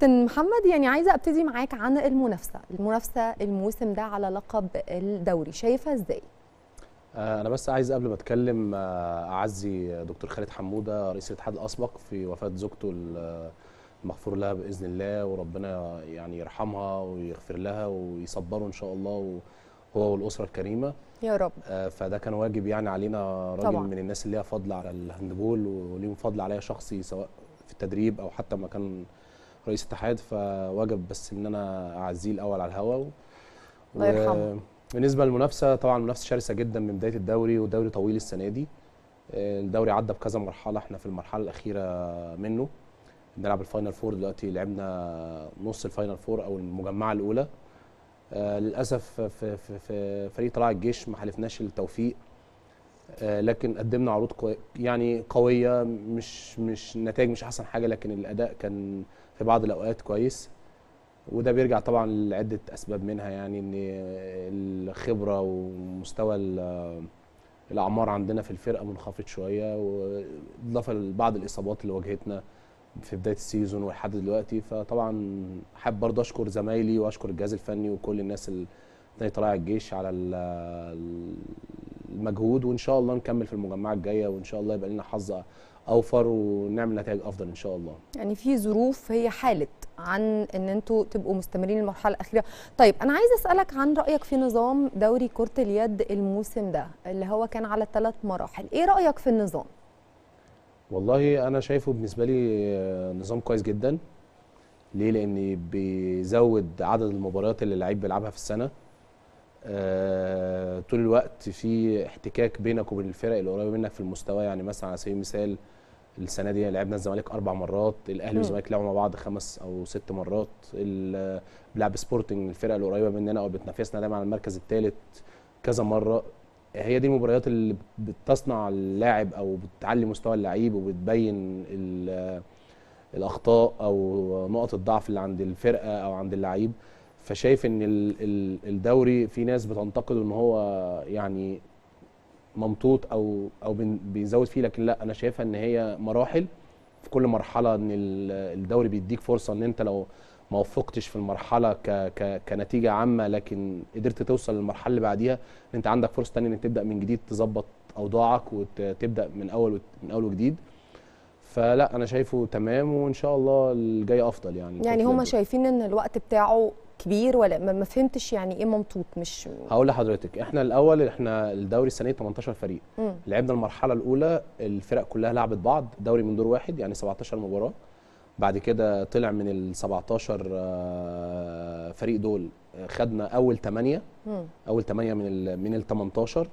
كابتن محمد يعني عايزه ابتدي معاك عن المنافسه المنافسه الموسم ده على لقب الدوري شايفها ازاي آه، انا بس عايز قبل ما اتكلم آه، اعزي دكتور خالد حموده رئيس الاتحاد الاسبق في وفاه زوجته المغفور لها باذن الله وربنا يعني يرحمها ويغفر لها ويصبره ان شاء الله هو والاسره الكريمه يا رب آه، فده كان واجب يعني علينا راجل طبعا. من الناس اللي ليها فضل على الهاندبول وليهم فضل عليا شخصي سواء في التدريب او حتى ما كان رئيس اتحاد فوجب بس ان انا اعزيه الاول على الهواء الله يرحمه بالنسبه للمنافسه طبعا المنافسه شرسه جدا من بدايه الدوري والدوري طويل السنه دي الدوري عدى بكذا مرحله احنا في المرحله الاخيره منه بنلعب الفاينل فور دلوقتي لعبنا نص الفاينل فور او المجمعه الاولى آه، للاسف في, في, في فريق طلع الجيش ما حلفناش التوفيق آه، لكن قدمنا عروض قوي يعني قويه مش مش النتائج مش احسن حاجه لكن الاداء كان في بعض الاوقات كويس وده بيرجع طبعا لعده اسباب منها يعني ان الخبره ومستوى الاعمار عندنا في الفرقه منخفض شويه واضافه لبعض الاصابات اللي واجهتنا في بدايه السيزون ولحد دلوقتي فطبعا حابب برضه اشكر زمايلي واشكر الجهاز الفني وكل الناس اللي طلع الجيش على المجهود وان شاء الله نكمل في المجمعه الجايه وان شاء الله يبقى لنا حظ اوفر ونعمل نتائج افضل ان شاء الله يعني في ظروف هي حالت عن ان انتوا تبقوا مستمرين المرحله الاخيره طيب انا عايزه اسالك عن رايك في نظام دوري كره اليد الموسم ده اللي هو كان على ثلاث مراحل ايه رايك في النظام والله انا شايفه بالنسبه لي نظام كويس جدا ليه لان بيزود عدد المباريات اللي اللعيب بيلعبها في السنه آه، طول الوقت في احتكاك بينك وبين الفرق اللي قريبه منك في المستوى يعني مثلا على سبيل المثال السنه دي لعبنا الزمالك اربع مرات الاهلي والزمالك لعبوا مع بعض خمس او ست مرات بلعب سبورتنج الفرقه اللي قريبه مننا او بتنافسنا دايما على المركز الثالث كذا مره هي دي المباريات اللي بتصنع اللاعب او بتعلي مستوى اللعيب وبتبين الاخطاء او نقط الضعف اللي عند الفرقه او عند اللعيب فشايف ان الدوري في ناس بتنتقد ان هو يعني ممطوط او او بيزود فيه لكن لا انا شايفها ان هي مراحل في كل مرحله ان الدوري بيديك فرصه ان انت لو ما وفقتش في المرحله ك ك كنتيجه عامه لكن قدرت توصل للمرحله اللي بعديها انت عندك فرصه ثانيه انك تبدا من جديد تظبط اوضاعك وتبدا من اول من اول وجديد فلا انا شايفه تمام وان شاء الله الجاي افضل يعني يعني هما شايفين ان الوقت بتاعه كبير ولا ما فهمتش يعني ايه ممطوط مش هقول لحضرتك احنا الاول احنا الدوري السنه 18 فريق مم. لعبنا المرحله الاولى الفرق كلها لعبت بعض دوري من دور واحد يعني 17 مباراه بعد كده طلع من ال 17 آه، فريق دول آه، خدنا اول 8 اول 8 من ال من ال 18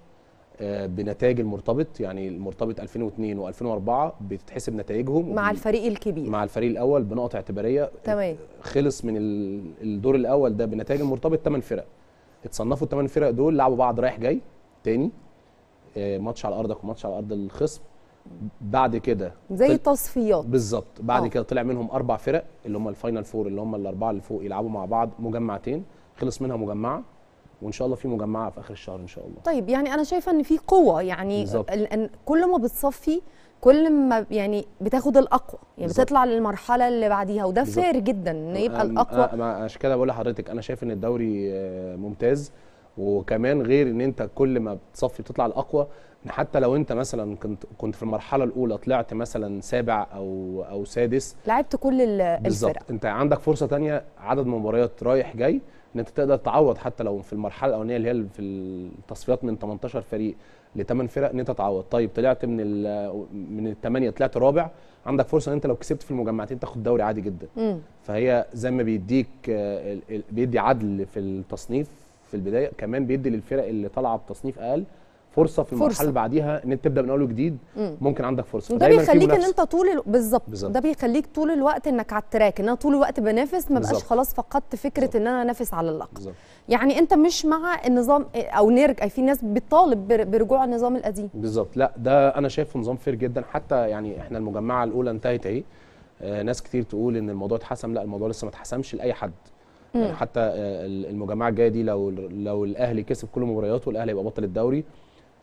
آه، بنتائج المرتبط يعني المرتبط 2002 و2004 بتتحسب نتائجهم مع الفريق الكبير مع الفريق الاول بنقط اعتباريه تمام خلص من الدور الاول ده بنتائج المرتبط 8 فرق اتصنفوا الثمان فرق دول لعبوا بعض رايح جاي تاني آه، ماتش على ارضك وماتش على ارض الخصم بعد كده زي التصفيات بالظبط بعد آه. كده طلع منهم اربع فرق اللي هم الفاينل فور اللي هم الاربعه اللي فوق يلعبوا مع بعض مجمعتين خلص منها مجمعه وان شاء الله في مجمعه في اخر الشهر ان شاء الله طيب يعني انا شايفه ان في قوه يعني بالزبط. كل ما بتصفي كل ما يعني بتاخد الاقوى يعني بالزبط. بتطلع للمرحله اللي بعديها وده فير جدا ان يبقى الاقوى عشان كده بقول لحضرتك انا شايف ان الدوري آه، ممتاز وكمان غير ان انت كل ما بتصفي بتطلع الاقوى حتى لو انت مثلا كنت كنت في المرحله الاولى طلعت مثلا سابع او او سادس لعبت كل الفرق بالظبط انت عندك فرصه ثانيه عدد مباريات رايح جاي ان انت تقدر تعوض حتى لو في المرحله الاولانيه اللي هي في التصفيات من 18 فريق لثمان فرق ان انت تعوض طيب طلعت من الـ من الثمانيه طلعت رابع عندك فرصه ان انت لو كسبت في المجمعتين تاخد دوري عادي جدا م. فهي زي ما بيديك بيدي عدل في التصنيف في البدايه كمان بيدي للفرق اللي طالعه بتصنيف اقل فرصه في المرحله اللي بعديها ان انت تبدا من اول وجديد ممكن عندك فرصه ده بيخليك ان انت طول ال... بالظبط ده بيخليك طول الوقت انك على التراك ان انا طول الوقت بنافس ما بقاش خلاص فقدت فكره بالزبط. ان انا انافس على اللقب يعني انت مش مع النظام او نرجع في ناس بتطالب برجوع النظام القديم بالظبط لا ده انا شايفه نظام فير جدا حتى يعني احنا المجمعه الاولى انتهت اهي آه، ناس كتير تقول ان الموضوع اتحسم لا الموضوع لسه ما اتحسمش لاي حد يعني حتى آه، المجمعه الجايه دي لو لو الاهلي كسب كل مبارياته الاهلي هيبقى بطل الدوري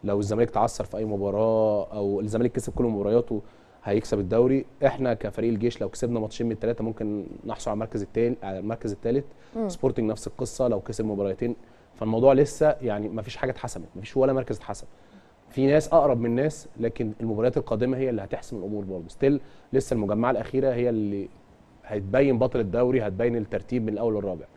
لو الزمالك تعثر في اي مباراه او الزمالك كسب كل مبارياته هيكسب الدوري احنا كفريق الجيش لو كسبنا ماتشين من الثلاثه ممكن نحصل على المركز الثاني على المركز الثالث سبورتنج نفس القصه لو كسب مباراتين فالموضوع لسه يعني ما فيش حاجه اتحسمت ما فيش ولا مركز اتحسم في ناس اقرب من ناس لكن المباريات القادمه هي اللي هتحسم الامور برضه ستيل لسه المجمعه الاخيره هي اللي هتبين بطل الدوري هتبين الترتيب من الاول للرابع